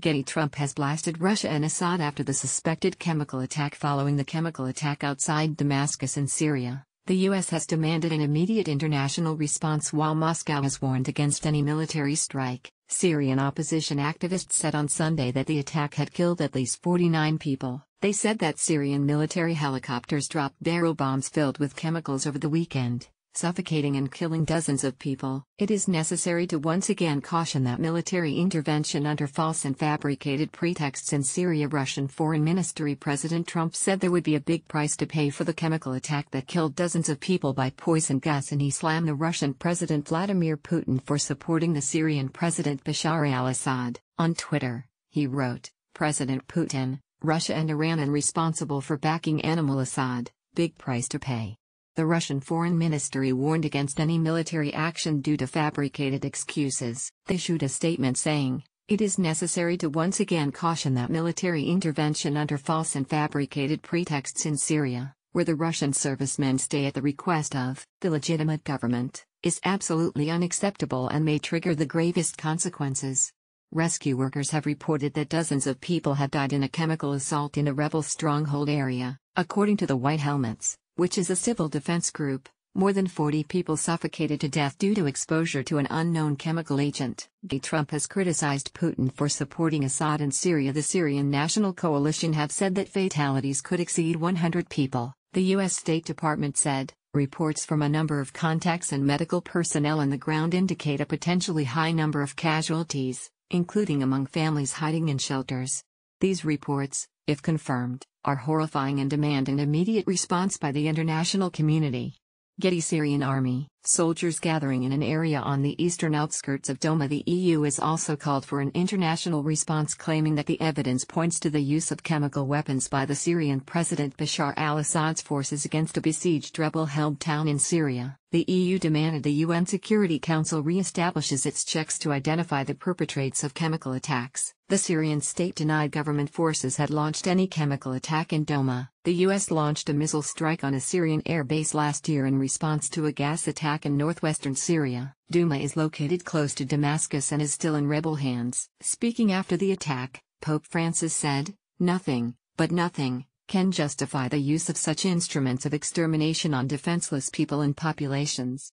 Getty Trump has blasted Russia and Assad after the suspected chemical attack following the chemical attack outside Damascus in Syria. The U.S. has demanded an immediate international response while Moscow has warned against any military strike. Syrian opposition activists said on Sunday that the attack had killed at least 49 people. They said that Syrian military helicopters dropped barrel bombs filled with chemicals over the weekend suffocating and killing dozens of people. It is necessary to once again caution that military intervention under false and fabricated pretexts in Syria Russian Foreign Ministry President Trump said there would be a big price to pay for the chemical attack that killed dozens of people by poison gas and he slammed the Russian President Vladimir Putin for supporting the Syrian President Bashar al-Assad. On Twitter, he wrote, President Putin, Russia and Iran are responsible for backing animal Assad, big price to pay. The Russian Foreign Ministry warned against any military action due to fabricated excuses. They issued a statement saying, it is necessary to once again caution that military intervention under false and fabricated pretexts in Syria, where the Russian servicemen stay at the request of the legitimate government, is absolutely unacceptable and may trigger the gravest consequences. Rescue workers have reported that dozens of people have died in a chemical assault in a rebel stronghold area, according to the White Helmets, which is a civil defense group, more than 40 people suffocated to death due to exposure to an unknown chemical agent. Trump has criticized Putin for supporting Assad in Syria. The Syrian National Coalition have said that fatalities could exceed 100 people, the U.S. State Department said. Reports from a number of contacts and medical personnel on the ground indicate a potentially high number of casualties, including among families hiding in shelters. These reports, if confirmed, are horrifying and demand an immediate response by the international community. Getty Syrian Army Soldiers gathering in an area on the eastern outskirts of Doma the EU is also called for an international response claiming that the evidence points to the use of chemical weapons by the Syrian President Bashar al-Assad's forces against a besieged rebel-held town in Syria. The EU demanded the UN Security Council re-establishes its checks to identify the perpetrators of chemical attacks. The Syrian state denied government forces had launched any chemical attack in Doma. The US launched a missile strike on a Syrian air base last year in response to a gas attack attack in northwestern Syria. Duma is located close to Damascus and is still in rebel hands. Speaking after the attack, Pope Francis said, Nothing, but nothing, can justify the use of such instruments of extermination on defenseless people and populations.